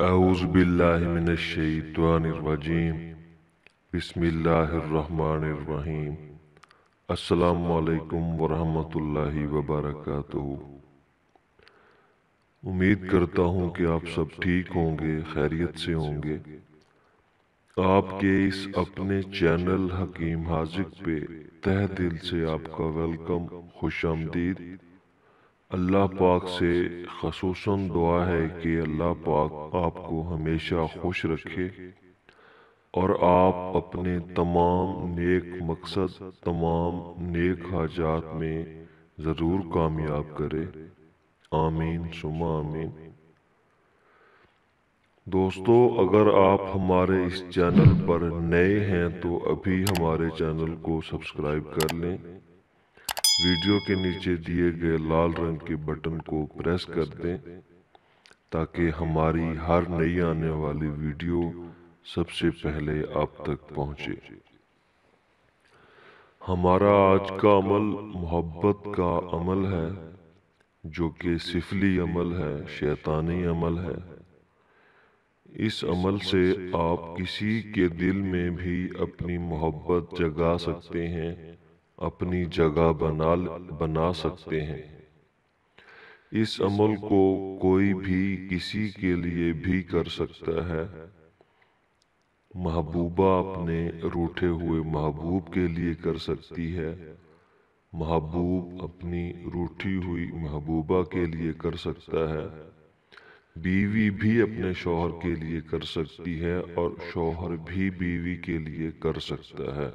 अज़बिल्लाशतवानरजीम बसमीम अल्लाम वरहमतुल्लाहि वबरकatuhu उम्मीद करता हूँ कि आप सब ठीक होंगे खैरियत से होंगे आपके इस अपने चैनल हकीम हाजिक पे तह दिल से आपका वेलकम खुश आमदीद अल्लाह पाक से खसूस दुआ है कि अल्लाह पाक आपको हमेशा खुश रखे और आप अपने तमाम नेक मकसद तमाम नेक हाजात में ज़रूर कामयाब करे आमीन सुमा आमीन दोस्तों अगर आप हमारे इस चैनल पर नए हैं तो अभी हमारे चैनल को सब्सक्राइब कर लें वीडियो के नीचे दिए गए लाल रंग के बटन को प्रेस कर दें ताकि हमारी हर नई आने वाली वीडियो सबसे पहले आप तक पहुंचे हमारा आज का अमल मोहब्बत का अमल है जो कि सिफली अमल है शैतानी अमल है इस अमल से आप किसी के दिल में भी अपनी मोहब्बत जगा सकते हैं अपनी जगह बना बना सकते हैं इस अमल को कोई भी किसी के लिए भी कर सकता है महबूबा अपने रूठे हुए महबूब के लिए कर सकती है महबूब अपनी रूठी हुई महबूबा के लिए कर सकता है बीवी भी अपने शोहर के लिए कर सकती है और शोहर भी बीवी के लिए कर सकता है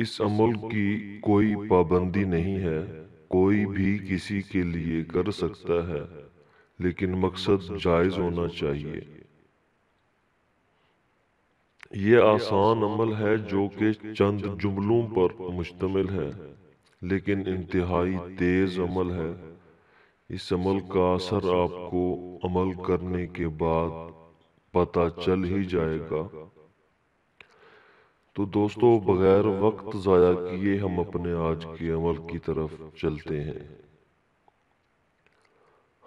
इस अमल की कोई पाबंदी नहीं है कोई भी किसी के लिए कर सकता है लेकिन मकसद जायज होना चाहिए ये आसान अमल है जो कि चंद जुमलों पर मुश्तमिल है लेकिन इंतहाई तेज अमल है इस अमल का असर आपको अमल करने के बाद पता चल ही जाएगा तो दोस्तों बगैर वक्त ज़ाया किए हम अपने आज के अमल की तरफ चलते हैं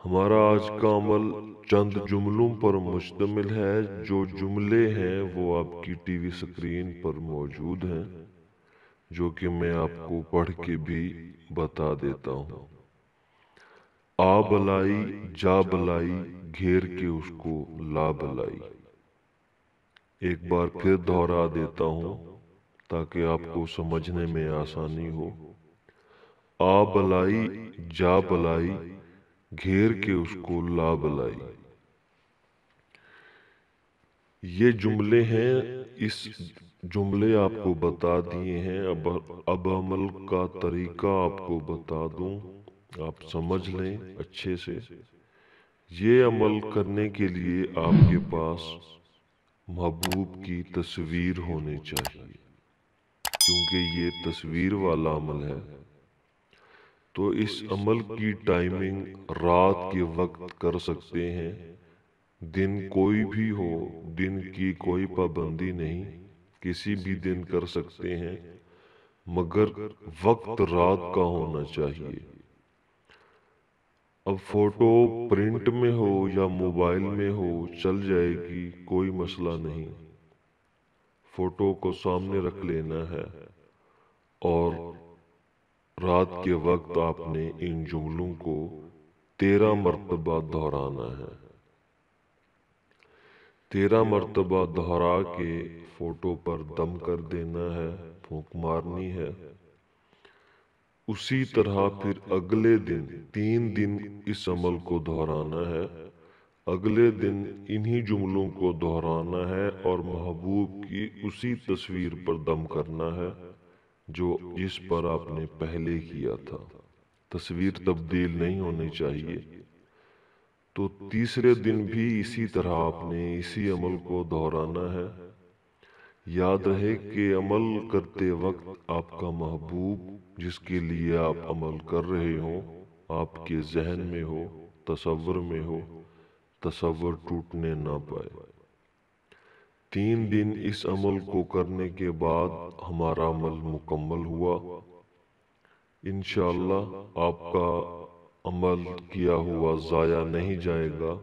हमारा आज का अमल चंद जुमलों पर मुश्तमिल है जो जुमले हैं वो आपकी टीवी स्क्रीन पर मौजूद हैं जो कि मैं आपको पढ़ के भी बता देता हूँ आ बलाई जा बलाई घेर के उसको ला बलाई एक बार फिर दोहरा देता हूं ताकि आपको समझने में आसानी हो आ बलाई जा बलाई घेर के उसको ला बलाई ये जुमले हैं इस जुमले आपको बता दिए हैं अब अब अमल का तरीका आपको बता दूं आप समझ लें अच्छे से ये अमल करने के लिए आपके पास महबूब की तस्वीर होनी चाहिए क्योंकि ये तस्वीर वाला अमल है तो इस अमल की टाइमिंग रात के वक्त कर सकते हैं दिन कोई भी हो दिन की कोई पाबंदी नहीं किसी भी दिन कर सकते हैं मगर वक्त रात का होना चाहिए अब फोटो प्रिंट में हो या मोबाइल में हो चल जाएगी कोई मसला नहीं फोटो को सामने रख लेना है और रात के वक्त आपने इन जुमलों को तेरह मरतबा दोहराना है तेरह मरतबा दोहरा के फोटो पर दम कर देना है फूक मारनी है उसी तरह फिर अगले दिन तीन दिन इस अमल को दोहराना है अगले दिन इन्हीं जुमलों को दोहराना है और महबूब की उसी तस्वीर पर दम करना है जो जिस पर आपने पहले किया था तस्वीर तब्दील नहीं होनी चाहिए तो तीसरे दिन भी इसी तरह आपने इसी अमल को दोहराना है याद रहे कि अमल करते वक्त आपका महबूब जिसके लिए आप अमल कर रहे हो आपके जहन में हो तस्वर में हो तस्वर टूटने ना पाए तीन दिन इस अमल को करने के बाद हमारा अमल मुकम्मल हुआ इन आपका अमल किया हुआ ज़ाया नहीं जाएगा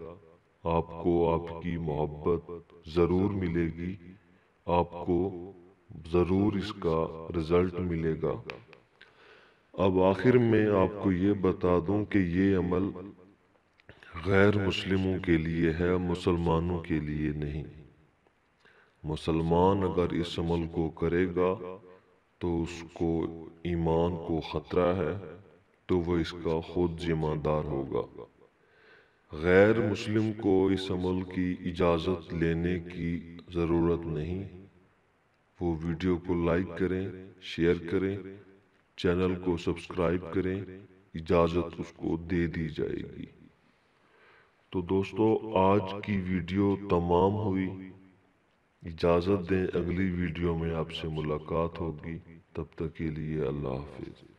आपको आपकी मोहब्बत ज़रूर मिलेगी आपको ज़रूर इसका रिज़ल्ट मिलेगा अब आखिर में आपको ये बता दूं कि ये अमल गैर मुस्लिमों के लिए है मुसलमानों के लिए नहीं मुसलमान अगर इस अमल को करेगा तो उसको ईमान को ख़तरा है तो वह इसका खुद जिम्मेदार होगा गैर मुस्लिम को इस अमल की इजाज़त लेने की ज़रूरत नहीं वो वीडियो को लाइक करें शेयर करें चैनल को सब्सक्राइब करें इजाज़त उसको दे दी जाएगी तो दोस्तों आज की वीडियो तमाम हुई इजाज़त दें अगली वीडियो में आपसे मुलाकात होगी तब तक के लिए अल्लाह हाफिज़